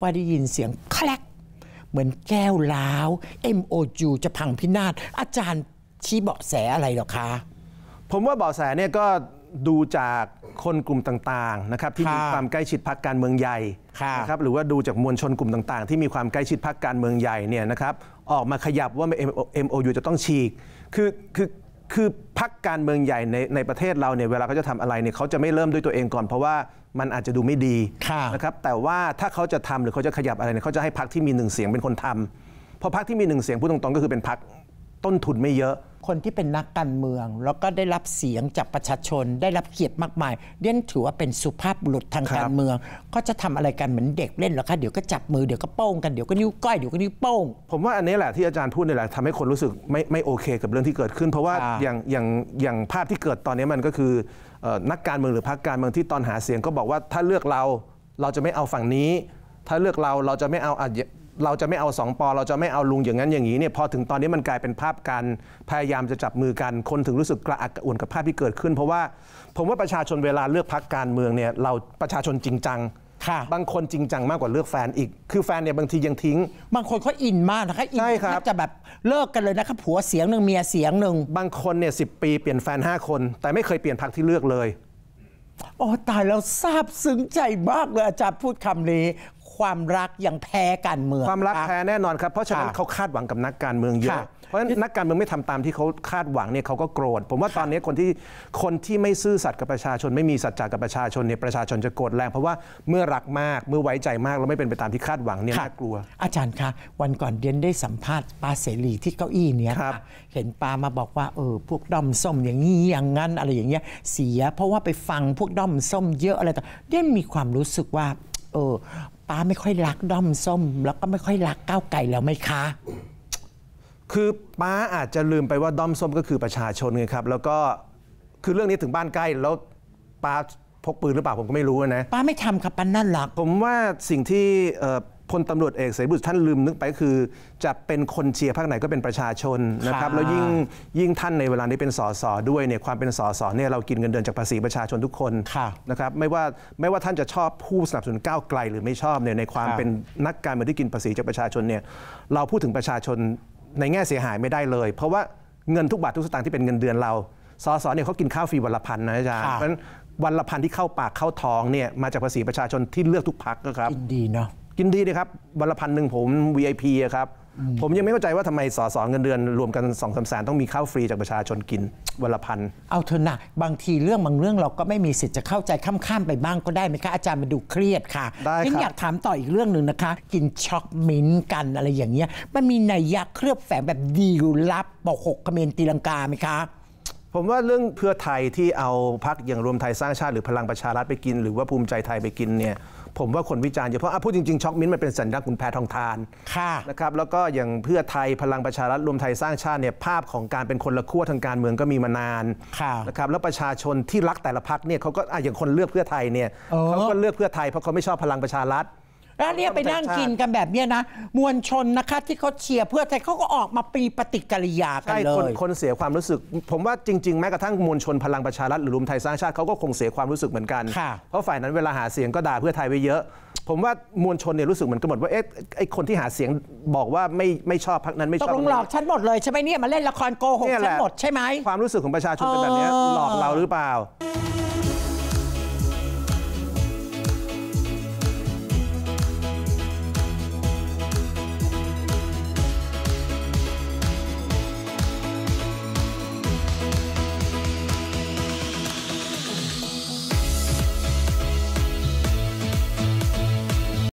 ว่าได้ยินเสียงแคลกเหมือนแก้วล้าว MOG จะพังพินาศอาจารย์ชี้เบาะแสอะไรหรอคะผมว่าเบาะแสเนี่ยก็ดูจากคนกลุ่มต่างๆนะครับที่มีความใกล้ชิดพักการเมืองใหญ่นะครับหรือว่าดูจากมวลชนกลุ่มต่างๆ ที่มีความใกล้ชิดพักการเมืองใหญ่เนี่ยนะครับออกมาขยับว่า MOU จะต้องฉีกคือคือคือพักการเมืองใหญ่ในในประเทศเราเนี่ยเวลาเขาจะทำอะไรเนี่ยเขาจะไม่เริ่มด้วยตัวเองก่อน เพราะว่ามันอาจจะดูไม่ดีนะครับแต่ว่าถ้าเขาจะทำหรือเขาจะขยับอะไรเนี่ยเขาจะให้พักที่มีหนึ่งเสียงเป็นคนทำพอพักที่มีหนึ่งเสียง พูดตรงๆก็คือเป็นพักต้นทุนไม่เยอะคนที่เป็นนักการเมืองแล้วก็ได้รับเสียงจากประชาชนได้รับเกียรติมากมายเรียนถือว่าเป็นสุภาพบุรุษทางการเมือง ก็จะทำอะไรกันเหมือนเด็กเล่นหรอคะเดี๋ยวก็จับมือ เดี๋ยวก็โป้งกันเดี๋ยวก็นิ้วก้อยเดี๋ยวก็นิ้วโป้งผมว่าอันนี้แหละที่อาจารย์พูดนี่แหละทำให้คนรู้สึกไม่ไม่โอเคกับเรื่องที่เกิดขึ้น เพราะว่าอย่างอย่างอย่างภาพที่เกิดตอนนี้มันก็คือนักการเมืองหรือพรรคการเมืองที่ตอนหาเสียงก็บอกว่าถ้าเลือกเราเราจะไม่เอาฝั่งนี้ ถ้าเลือกเราเราจะไม่เอาอเราจะไม่เอาสองปอเราจะไม่เอาลุงอย่างนั้นอย่างนี้เนี่ยพอถึงตอนนี้มันกลายเป็นภาพการพยายามจะจับมือกันคนถึงรู้สึกกระอักกระอ่วนกับภาพที่เกิดขึ้น เพราะว่าผมว่าประชาชนเวลาเลือกพักการเมืองเนี่ย เราประชาชนจริงจังบางคนจริงจังมากกว่าเลือกแฟนอีกคือแฟนเนี่ยบางทียังทิ้ง บางคนเขาอินมากนะคะอินครับจะแบบเลิกกันเลยนะครับผัวเสียงหนึ่งเมียเสียงหนึ่งบางคนเนี่ยสิปีเปลี่ยนแฟน5คนแต่ไม่เคยเปลี่ยนพักที่เลือกเลย๋อตายแล้วซาบซึ้งใจมากเลยอาจารย์พูดคำนี้ความรักยังแพ้การเมืองความรักแพ้แน่นอนครับเพราะฉะนั้นเขาคาดหวังกับนักการเมืองเยอะเพราะฉะนั้นนักการเมืองไม่ทำตามที่เขาคาดหวังเนี่ยเขาก็โกรธผมว่าตอนนี้คนที่คนที่ไม่ซื่อสัตย์กับประชาชน ไม่มีสัจจะกับประชาชนเนี่ยประชาชนจะโกรธแรงเพราะว่าเมื่อรักมากเมื่อไว้ใจมากแล้วไม่เป็นไปตามที่คาดหวังเนี่ยน่ากลัวอาจารย์คะวันก่อนเดียนได้สัมภาษณ์ปาเสรีที่เก้าอี้เนี่ยเห็นปามาบอกว่า เออ พวกด้อมส้มอย่างนี้อย่างนั้นอะไรอย่างเงี้ย เสีย เพราะว่าไปฟังพวกด้อมส้มเยอะอะไรต่อเดียนมีความรู้สึกว่าเออป้าไม่ค่อยรักด้อมส้มแล้วก็ไม่ค่อยรักก้าวไก่แล้วไหมคะ คือป้าอาจจะลืมไปว่าด้อมส้ม ก็คือประชาชนไงครับแล้วก็คือเรื่องนี้ถึงบ้านใกล้แล้วป้าพกปืนหรือเปล่าผมก็ไม่รู้นะ ป้าไม่ทำครับป้าน่ารักผมว่าสิ่งที่พลตำรวจเอกเสรีบุตรท่านลืมนึกไปคือ จะเป็นคนเชียร์พรรคไหนก็เป็นประชาชนนะครับแล้วยิ่งยิ่งท่านในเวลานี้เป็นสสด้วยเนี่ยความเป็นสสเนี่ยเรากินเงินเดือนจากภาษีประชาชนทุกคนนะครับไม่ว่าไม่ว่าท่านจะชอบผู้สนับสนุนก้าวไกลหรือไม่ชอบเนี่ยในความเป็นนักการเมืองที่กินภาษีจากประชาชนเนี่ยเราพูดถึงประชาชนในแง่เสียหายไม่ได้เลยเพราะว่าเงินทุกบาททุกสตางค์ที่เป็นเงินเดือนเราสสเนี่ยเขากินข้าวฟรีวันละพันนะอาจารย์เพราะฉะนั้นวันละพันที่เข้าปากเข้าท้องเนี่ยมาจากภาษีประชาชนที่เลือกทุกพักนะครับดีเนาะกินดีเลยครับวันละพันหนึ่งผม VIP อะครับ ผมยังไม่เข้าใจว่าทำไมสอสอเงินเดือนรวมกันสองสามแสนต้องมีข้าวฟรีจากประชาชนกินวันละพันเอาเถอะนะ บางทีเรื่องบางเรื่องเราก็ไม่มีสิทธิ์จะเข้าใจข้าม ๆ ไปบ้างก็ได้ไหมคะ อาจารย์มาดูเครียดค่ะได้ครับอยากถามต่ออีกเรื่องหนึ่งนะคะ กินช็อกมิ้นกันอะไรอย่างเงี้ยมันมีนัยยะเคลือบแฝงแบบดีลลับปกหกเมนตีลังกาไหมคะผมว่าเรื่องเพื่อไทยที่เอาพักอย่างรวมไทยสร้างชาติ หรือพลังประชารัฐไปกิน หรือว่าภูมิใจไทยไปกินเนี่ยผมว่าคนวิจารณ์เยอะเพราะพูดจริงๆ ช็อกมิ้นมันเป็นสัญลักษณ์คุณแพทองทานค่ะนะครับแล้วก็อย่างเพื่อไทยพลังประชารัฐรวมไทยสร้างชาติเนี่ยภาพของการเป็นคนละขั้วทางการเมืองก็มีมานานนะครับแล้วประชาชนที่รักแต่ละพักเนี่ยเขาก็อย่างคนเลือกเพื่อไทยเนี่ยเขาก็เลือกเพื่อไทยเพราะเขาไม่ชอบพลังประชารัฐแล้วเนี่ยไปนั่งกินกันแบบเนี้ยนะ มวลชน นะคะที่เขาเชียร์เพื่อไทยเขาก็ออกมาปีปฏิกิริยากันเลยคนคนเสียความรู้สึก ผมว่าจริงๆ แม้กระทั่งมวลชนพลังประชารัฐหรือรวมไทยสร้างชาติเขาก็คงเสียความรู้สึกเหมือนกัน เพราะฝ่ายนั้นเวลาหาเสียงก็ด่าเพื่อไทยไปเยอะ ผมว่ามวลชนเนี่ยรู้สึกเหมือนกันหมดว่าเอ๊ะไอ้คนที่หาเสียงบอกว่าไม่ไม่ชอบพักนั้นไม่ชอบตกลงหลอกฉันหมดเลยใช่ไหมเนี่ยมาเล่นละครโกหกฉันหมดใช่ไหมความรู้สึกของประชาชนเป็นแบบนี้หลอกเราหรือเปล่า